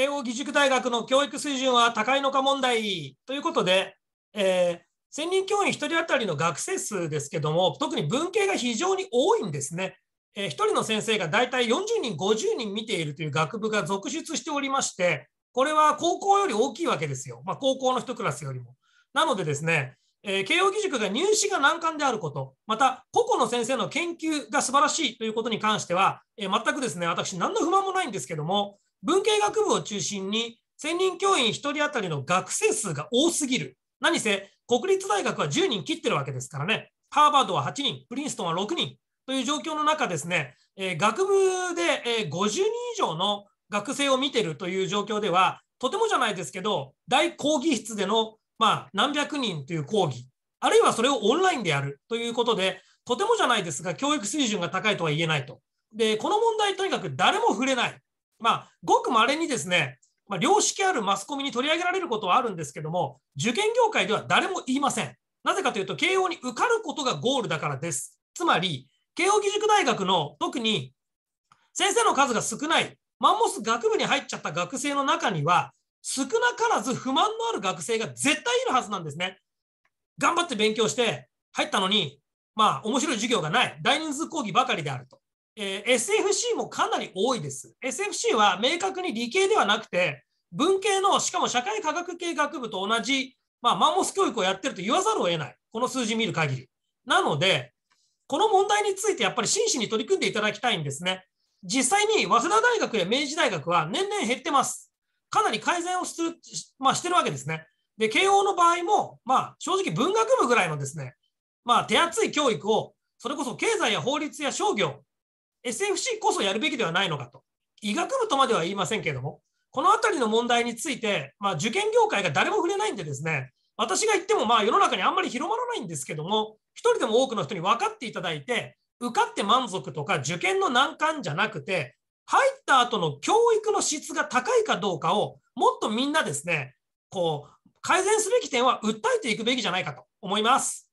慶應義塾大学の教育水準は高いのか問題ということで、えー、1000人教員1人当たりの学生数ですけども、特に文系が非常に多いんですね。えー、1人の先生が大体40人、50人見ているという学部が続出しておりまして、これは高校より大きいわけですよ。まあ、高校の1クラスよりも。なのでですね、えー、慶應義塾が入試が難関であること、また個々の先生の研究が素晴らしいということに関しては、えー、全くですね、私、何の不満もないんですけども、文系学部を中心に専任教員1人当たりの学生数が多すぎる。何せ国立大学は10人切ってるわけですからね。ハーバードは8人、プリンストンは6人という状況の中ですね、えー、学部で、え50人以上の学生を見てるという状況では、とてもじゃないですけど、大講義室での、まあ、何百人という講義、あるいはそれをオンラインでやるということで、とてもじゃないですが、教育水準が高いとは言えないと。で、この問題、とにかく誰も触れない。まあ、ごくまれにですね、まあ、良識あるマスコミに取り上げられることはあるんですけども、受験業界では誰も言いません。なぜかというと、慶応に受かることがゴールだからです。つまり、慶応義塾大学の特に先生の数が少ない、マンモス学部に入っちゃった学生の中には、少なからず不満のある学生が絶対いるはずなんですね。頑張って勉強して入ったのに、まあ、面白い授業がない、大人数講義ばかりであると。えー、SFC もかなり多いです。SFC は明確に理系ではなくて、文系の、しかも社会科学系学部と同じ、まあ、マンモス教育をやってると言わざるを得ない。この数字見る限り。なので、この問題についてやっぱり真摯に取り組んでいただきたいんですね。実際に早稲田大学や明治大学は年々減ってます。かなり改善をする、まあ、してるわけですね。で、慶応の場合も、まあ、正直文学部ぐらいのですね、まあ、手厚い教育を、それこそ経済や法律や商業、SFC こそやるべきではないのかと。医学部とまでは言いませんけれども、このあたりの問題について、まあ、受験業界が誰も触れないんでですね、私が言ってもまあ世の中にあんまり広まらないんですけども、1人でも多くの人に分かっていただいて、受かって満足とか受験の難関じゃなくて、入った後の教育の質が高いかどうかを、もっとみんなですね、こう、改善すべき点は訴えていくべきじゃないかと思います。